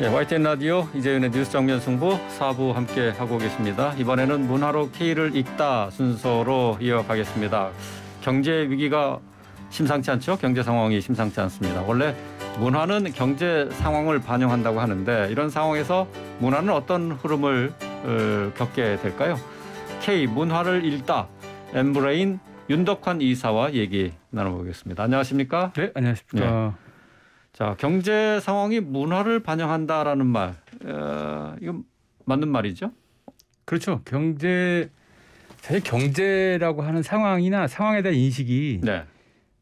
예, YTN 라디오 이재윤의 뉴스 정면 승부 4부 함께 하고 계십니다. 이번에는 문화로 K를 읽다 순서로 이어가겠습니다. 경제 위기가 심상치 않죠? 경제 상황이 심상치 않습니다. 원래 문화는 경제 상황을 반영한다고 하는데 이런 상황에서 문화는 어떤 흐름을 어, 겪게 될까요? K 문화를 읽다 엠브레인 윤덕환 이사와 얘기 나눠보겠습니다. 안녕하십니까? 네, 안녕하십니까. 예. 자 경제 상황이 문화를 반영한다라는 말 어, 이건 맞는 말이죠? 그렇죠. 경제 사실 경제라고 하는 상황이나 상황에 대한 인식이 네.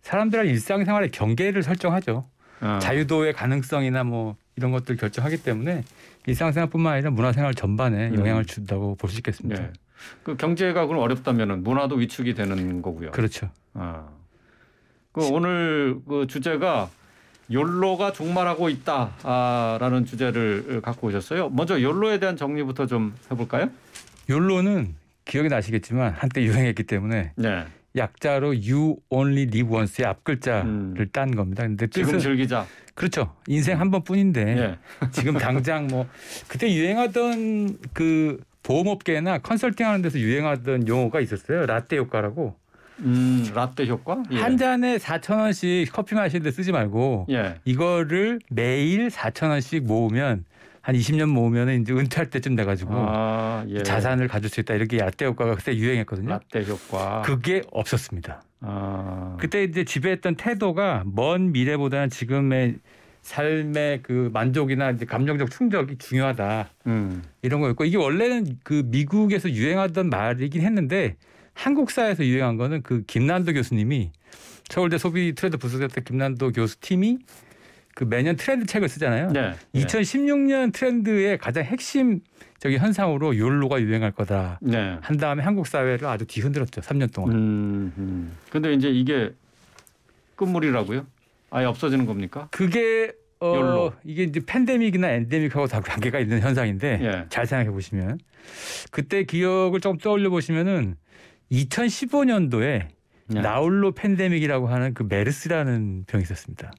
사람들의 일상생활의 경계를 설정하죠. 어. 자유도의 가능성이나 뭐 이런 것들 결정하기 때문에 일상생활뿐만 아니라 문화생활 전반에 네. 영향을 준다고 볼 수 있겠습니다. 네. 그 경제가 그럼 어렵다면 문화도 위축이 되는 거고요. 그렇죠. 아. 그 오늘 그 주제가 욜로가 종말하고 있다라는 아, 주제를 어, 갖고 오셨어요. 먼저 욜로에 대한 정리부터 좀 해볼까요? 욜로는 기억이 나시겠지만 한때 유행했기 때문에 네. 약자로 You Only Live Once의 앞글자를 음. 딴 겁니다. 근데 뜻은, 지금 즐기자. 그렇죠. 인생 한 번뿐인데 네. 지금 당장 뭐 그때 유행하던 그 보험업계나 컨설팅하는 데서 유행하던 용어가 있었어요. 라떼 효과라고. 음, 라떼 효과? 예. 한 잔에 4천 원씩 커피 마시는데 쓰지 말고 예. 이거를 매일 4천 원씩 모으면 한 20년 모으면 이제 은퇴할 때쯤 돼가지고 아, 예. 자산을 가질 수 있다 이렇게 라떼 효과가 그때 유행했거든요. 라떼 효과. 그게 없었습니다. 아. 그때 이제 지배했던 태도가 먼 미래보다는 지금의 삶의 그 만족이나 이제 감정적 충족이 중요하다 음. 이런 거였고 이게 원래는 그 미국에서 유행하던 말이긴 했는데 한국사에서 유행한 거는 그 김난도 교수님이 서울대 소비 트렌드 부수대 김난도 교수 팀이 그 매년 트렌드 책을 쓰잖아요. 네. 2016년 트렌드의 가장 핵심 저기 현상으로 욜로가 유행할 거다. 네. 한 다음에 한국 사회를 아주 뒤흔들었죠. 3년 동안. 음, 음. 근데 이제 이게 끝물이라고요? 아예 없어지는 겁니까? 그게 어, 욜로. 이게 이제 팬데믹이나 엔데믹하고 다 관계가 있는 현상인데 예. 잘 생각해 보시면 그때 기억을 조금 떠올려 보시면은 2015년도에 네. 나홀로 팬데믹이라고 하는 그 메르스라는 병이 있었습니다.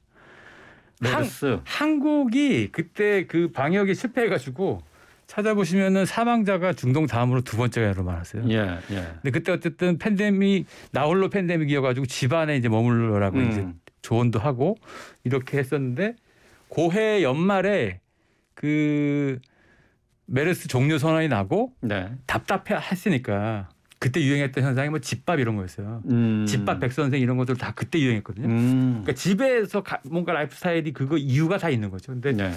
메르스. 한, 국이 그때 그방역에 실패해가지고 찾아보시면은 사망자가 중동 다음으로 두 번째로 많았어요. 예, 예. 근데 그때 어쨌든 팬데믹 나홀로 팬데믹이어가지고 집안에 이제 머물러라고 음. 이제 조언도 하고 이렇게 했었는데 고해 연말에 그 메르스 종료 선언이 나고 네. 답답해 하시니까 그때 유행했던 현상이 뭐 집밥 이런 거였어요. 음. 집밥 백선생 이런 것들 다 그때 유행했거든요. 음. 그러니까 집에서 가, 뭔가 라이프스타일이 그거 이유가 다 있는 거죠. 근데 네.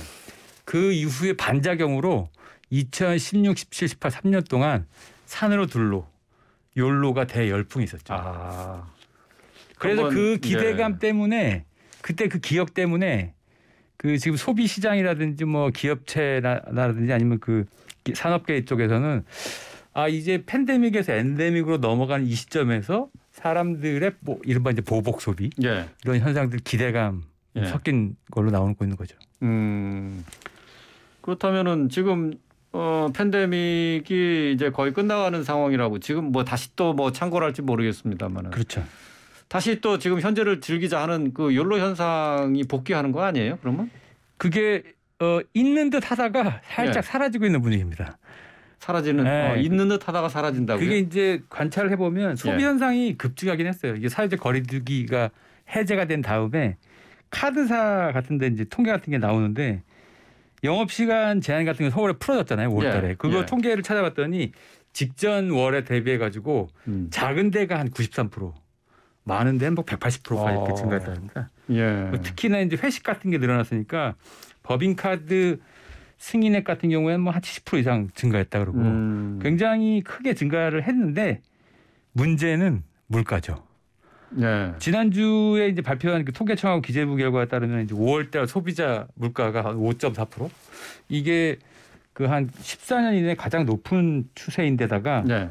그 이후에 반작용으로 2016, 17, 18, 3년 동안 산으로 둘로 욜로가 대열풍이 있었죠. 아. 그래서 한번, 그 예. 기대감 네. 때문에 그때 그 기억 때문에 그 지금 소비 시장이라든지 뭐 기업체라든지 아니면 그 산업계 쪽에서는 아 이제 팬데믹에서 엔데믹으로 넘어간 이 시점에서 사람들의 뭐 이른바 이제 보복 소비 예. 이런 현상들 기대감 예. 섞인 걸로 나오는 거 있는 거죠. 음. 그렇다면은 지금 어, 팬데믹이 이제 거의 끝나가는 상황이라고 지금 뭐 다시 또뭐 창궐할지 모르겠습니다만은 그렇죠. 다시 또 지금 현재를 즐기자 하는 그 연로 현상이 복귀하는 거 아니에요? 그러면 그게 어, 있는 듯 하다가 살짝 예. 사라지고 있는 분위기입니다. 사라지는 네. 어, 있는 듯 하다가 사라진다고요. 그게 이제 관찰을 해보면 예. 소비 현상이 급증하긴 했어요. 이게 사회적 거리두기가 해제가 된 다음에 카드사 같은데 이제 통계 같은 게 나오는데 영업 시간 제한 같은 게 서울에 풀어졌잖아요 월달에 예, 그거 예. 통계를 찾아봤더니 직전 월에 대비해 가지고 음. 작은 데가 한 93%, 많은 데는 뭐 180%까지 어. 증가했다니까. 예. 뭐 특히나 이제 회식 같은 게 늘어났으니까 법인카드 승인액 같은 경우에는 뭐 한 70% 이상 증가했다 그러고 음. 굉장히 크게 증가를 했는데 문제는 물가죠. 네. 지난주에 이제 발표한 그 통계청하고 기재부 결과에 따르면 이제 5월달 소비자 물가가 한5.4% 이게 그 한 14년 이내 가장 높은 추세인데다가 네.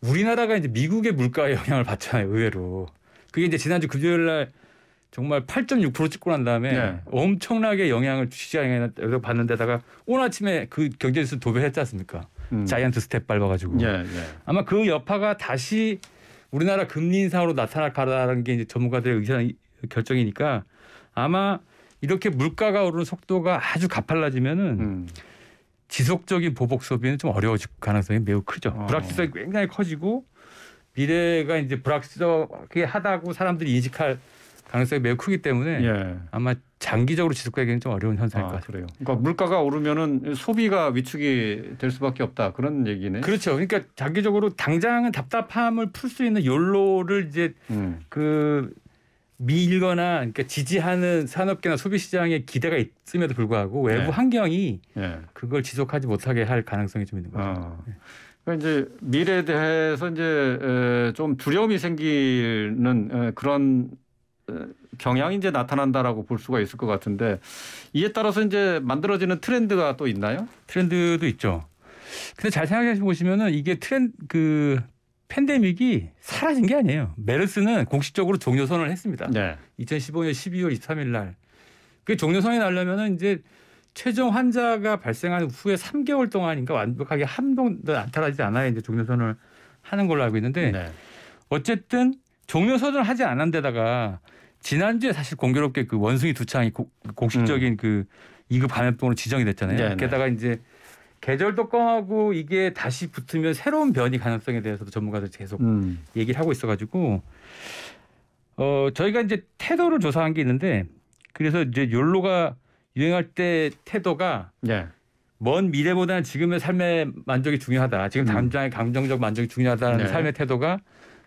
우리나라가 이제 미국의 물가에 영향을 받잖아요 의외로 그게 이제 지난주 금요일 날 정말 8.6% 찍고 난 다음에 네. 엄청나게 영향을 주시장에 받는 데다가 오늘 아침에 그 경제지수 도배했지 않습니까? 음. 자이언트 스텝 밟아가지고. 예, 예. 아마 그 여파가 다시 우리나라 금리 인상으로 나타날 거라는 게 이제 전문가들의 의사 결정이니까 아마 이렇게 물가가 오르는 속도가 아주 가팔라지면은 음. 지속적인 보복 소비는 좀 어려워질 가능성이 매우 크죠. 어. 불확실성이 굉장히 커지고 미래가 이제 불확실하게 하다고 사람들이 인식할 가능성이 매우 크기 때문에 예. 아마 장기적으로 지속되기는 좀 어려운 현상일 아, 것 같아요. 그러니까 물가가 오르면은 소비가 위축이 될 수밖에 없다 그런 얘기네. 그렇죠. 그러니까 장기적으로 당장은 답답함을 풀 수 있는 연로를 이제 음. 그 밀거나 그러니까 지지하는 산업계나 소비 시장에 기대가 있음에도 불구하고 외부 예. 환경이 예. 그걸 지속하지 못하게 할 가능성이 좀 있는 거죠. 아. 예. 그러니까 이제 미래에 대해서 이제 좀 두려움이 생기는 그런 어, 경향이 이제 나타난다라고 볼 수가 있을 것 같은데 이에 따라서 이제 만들어지는 트렌드가 또 있나요? 트렌드도 있죠. 근데 잘 생각해 보시면은 이게 트렌드 그 팬데믹이 사라진 게 아니에요. 메르스는 공식적으로 종료 선언을 했습니다. 네. 2015년 12월 23일 날. 그 종료 선언이 나려면은 이제 최종 환자가 발생한 후에 3개월 동안인가 완벽하게 한 번도 나타나지 않아야 이제 종료 선언을 하는 걸로 알고 있는데 네. 어쨌든 종료 선언을 하지 않은 데다가 지난주에 사실 공교롭게 그 원숭이 두 창이 공식적인 음. 그 2급 감염병으로 지정이 됐잖아요. 네네. 게다가 이제 계절 독감하고 이게 다시 붙으면 새로운 변이 가능성에 대해서도 전문가들 계속 음. 얘기를 하고 있어가지고 어 저희가 이제 태도를 조사한 게 있는데 그래서 이제 욜로가 유행할 때 태도가 네. 먼 미래보다는 지금의 삶의 만족이 중요하다. 지금 음. 당장의 감정적 만족이 중요하다는 네. 삶의 태도가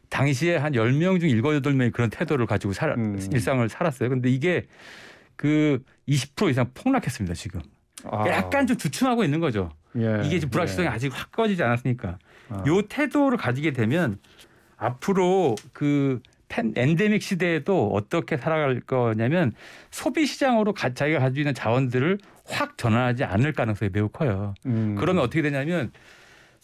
당시에 한 열 명 중 일곱 여덟 명이 그런 태도를 가지고 살, 음. 일상을 살았어요. 근데 이게 그 20% 이상 폭락했습니다, 지금. 아. 약간 좀 주춤하고 있는 거죠. 예. 이게 지금 불확실성이 예. 아직 확 꺼지지 않았으니까. 아. 요 태도를 가지게 되면 앞으로 그 엔데믹 시대에도 어떻게 살아갈 거냐면 소비 시장으로 자기가 가지고 있는 자원들을 확 전환하지 않을 가능성이 매우 커요. 음. 그러면 어떻게 되냐면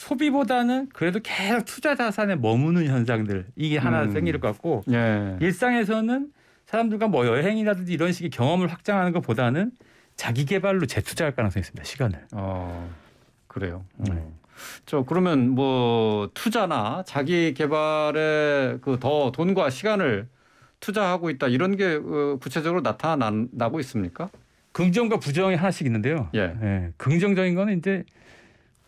소비보다는 그래도 계속 투자 자산에 머무는 현상들 이게 하나 음. 생길 것 같고 예. 일상에서는 사람들과 뭐 여행이라든지 이런 식의 경험을 확장하는 것보다는 자기 개발로 재투자할 가능성이 있습니다. 시간을. 어, 그래요. 음. 네. 음. 저 그러면 뭐 투자나 자기 개발에 그 더 돈과 시간을 투자하고 있다 이런 게 어, 구체적으로 나타나고 있습니까? 긍정과 부정이 하나씩 있는데요. 예. 예. 긍정적인 거는 이제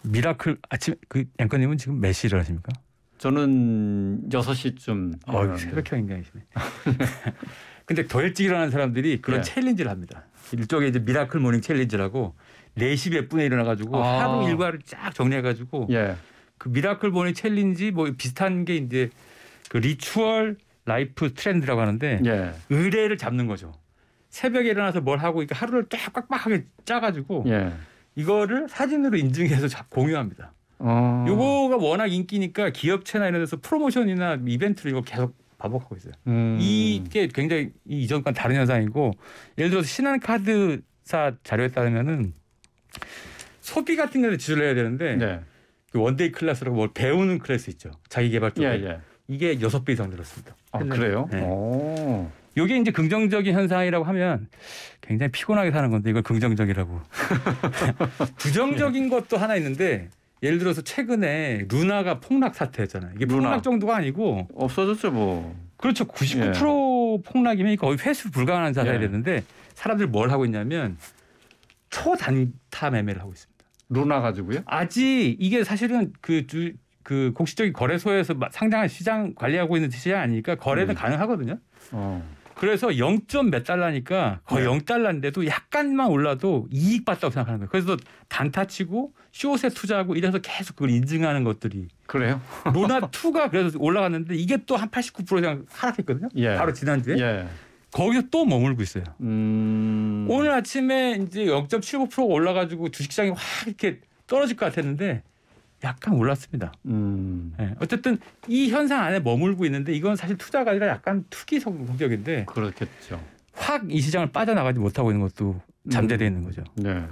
미라클 아침 그 앵커님은 지금 몇 시를 하십니까? 저는 6시쯤 어, 새벽형 인간이시네. 근데 더 일찍 일어나는 사람들이 그런 네. 챌린지를 합니다. 일종의 이제 미라클 모닝 챌린지라고 4시 몇 분에 일어나 가지고 아. 하루 일과를 쫙 정리해 가지고 예. 그 미라클 모닝 챌린지 뭐 비슷한 게 이제 그 리추얼 라이프 트렌드라고 하는데 예. 의뢰를 잡는 거죠. 새벽에 일어나서 뭘 하고 그러니까 하루를 쫙 빡빡하게 짜 가지고 예. 이거를 사진으로 인증해서 공유합니다. 어. 요거가 워낙 인기니까 기업체나 이런 데서 프로모션이나 이벤트를 이거 계속 반복하고 있어요. 음. 이게 굉장히 이전과 다른 현상이고 예를 들어서 신한카드사 자료에 따르면은 소비 같은 데를 지출을 해야 되는데 네. 그 원데이 클래스라고 뭘 뭐 배우는 클래스 있죠. 자기 개발 쪽에. 예, 예. 이게 여섯 배 이상 늘었습니다. 아, 그래요? 네. 요게 이제 긍정적인 현상이라고 하면 굉장히 피곤하게 사는 건데 이걸 긍정적이라고. 부정적인 예. 것도 하나 있는데 예를 들어서 최근에 루나가 폭락 사태였잖아요. 이게 루나. 폭락 정도가 아니고 없어졌죠 뭐. 그렇죠. 99% 예. 폭락이면 거의 회수 불가능한 자산이 예. 되는데 사람들이 뭘 하고 있냐면 초단타 매매를 하고 있습니다. 루나 가지고요? 아직 이게 사실은 그, 그 공식적인 거래소에서 상장한 시장 관리하고 있는 시장 아니니까 거래는 음. 가능하거든요. 어. 그래서 0. 몇 달러니까 거의 네. 0달러인데도 약간만 올라도 이익 봤다고 생각하는 거예요. 그래서 단타 치고 쇼세 투자하고 이래서 계속 그걸 인증하는 것들이 그래요? 로나 2가 그래서 올라갔는데 이게 또 한 89% 이상 하락했거든요. 예. 바로 지난주에. 예. 거기서 또 머물고 있어요. 음... 오늘 아침에 이제 0.75%가 올라가지고 주식시장이 확 이렇게 떨어질 것 같았는데 약간 올랐습니다. 음. 네. 어쨌든 이 현상 안에 머물고 있는데 이건 사실 투자가 아니라 약간 투기 성격인데 그렇겠죠. 확 이 시장을 빠져나가지 못하고 있는 것도 잠재되어 있는 거죠. 음. 네.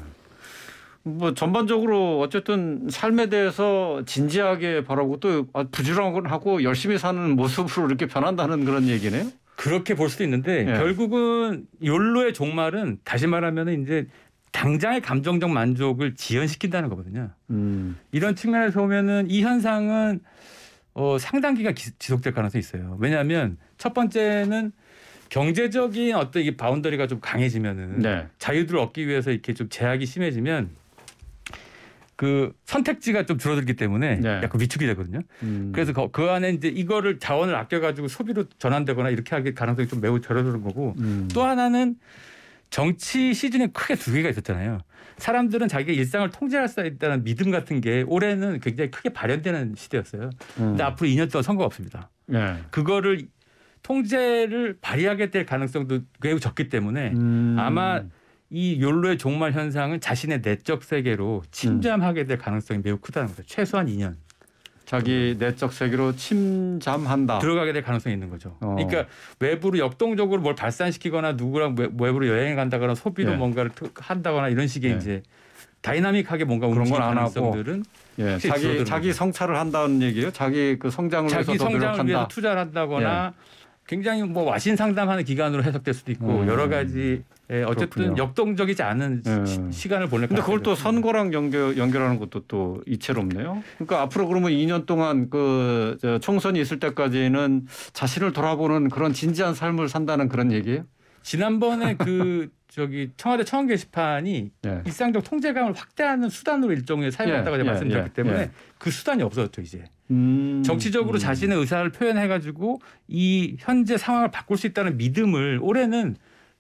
뭐 전반적으로 어쨌든 삶에 대해서 진지하게 바라고 또 아, 부지런하고 열심히 사는 모습으로 이렇게 변한다는 그런 얘기네요. 그렇게 볼 수도 있는데 예. 결국은 욜로의 종말은 다시 말하면 이제 당장의 감정적 만족을 지연시킨다는 거거든요. 음. 이런 측면에서 보면은 이 현상은 어, 상당 기간 기, 지속될 가능성이 있어요. 왜냐하면 첫 번째는 경제적인 어떤 이 바운더리가 좀 강해지면은 네. 자유를 얻기 위해서 이렇게 좀 제약이 심해지면 그 선택지가 좀 줄어들기 때문에 네. 약간 위축이 되거든요. 음. 그래서 그, 그, 안에 이제 이거를 자원을 아껴가지고 소비로 전환되거나 이렇게 할 가능성이 좀 매우 절어드는 거고 음. 또 하나는 정치 시즌이 크게 두 개가 있었잖아요. 사람들은 자기 가 일상을 통제할 수 있다는 믿음 같은 게 올해는 굉장히 크게 발현되는 시대였어요. 음. 근데 앞으로 2년 동안 선거가 없습니다. 네. 그거를 통제를 발휘하게 될 가능성도 매우 적기 때문에 음. 아마 이 욜로의 종말 현상은 자신의 내적 세계로 침잠하게 될 가능성이 매우 크다는 거죠. 최소한 2년. 자기 내적 세계로 침잠한다. 들어가게 될 가능성이 있는 거죠. 어. 그러니까 외부로 역동적으로 뭘 발산시키거나 누구랑 외부로 여행을 간다거나 소비로 예. 뭔가를 한다거나 이런 식의 예. 이제 다이나믹하게 뭔가 그런 걸안 하고 예. 자기 자기 성찰을 한다는 얘기예요. 자기 그 성장을 위해서 성장을 위해서 투자를 한다거나 예. 굉장히 뭐 와신 상담하는 기간으로 해석될 수도 있고 음. 여러 가지 예, 어쨌든 그렇군요. 역동적이지 않은 예. 시, 간을 보낼 근데 그걸 또 선거랑 연결 연결하는 것도 또 이채롭네요. 그러니까 앞으로 그러면 2년 동안 그 총선이 있을 때까지는 자신을 돌아보는 그런 진지한 삶을 산다는 그런 얘기예요? 지난번에 그 저기 청와대 청원 게시판이 예. 일상적 통제감을 확대하는 수단으로 일종의 사용했다고 예. 제가 예. 말씀드렸기 예. 때문에 예. 그 수단이 없어졌죠 이제 음. 정치적으로 음. 자신의 의사를 표현해가지고 이 현재 상황을 바꿀 수 있다는 믿음을 올해는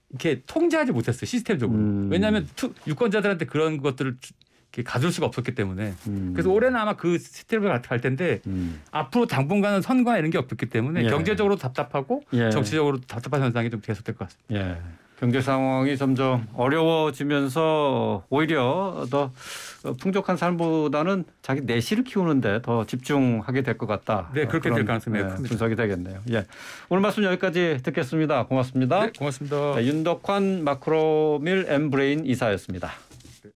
이렇게 통제하지 못했어요 시스템적으로 음. 왜냐하면 투, 유권자들한테 그런 것들을 이렇게 가질 수가 없었기 때문에 음. 그래서 올해는 아마 그 시스템을 갈 텐데 음. 앞으로 당분간은 선거나 이런 게 없었기 때문에 경제적으로 답답하고 정치적으로 답답한 현상이 좀 계속될 것 같습니다. 경제 상황이 점점 어려워지면서 오히려 더 풍족한 삶보다는 자기 내실을 키우는데 더 집중하게 될 것 같다. 네, 그렇게 될 가능성이 예, 큽니다. 분석이 되겠네요. 예, 오늘 말씀 여기까지 듣겠습니다. 고맙습니다. 네, 고맙습니다. 네, 윤덕환 마크로밀 엠브레인 이사였습니다.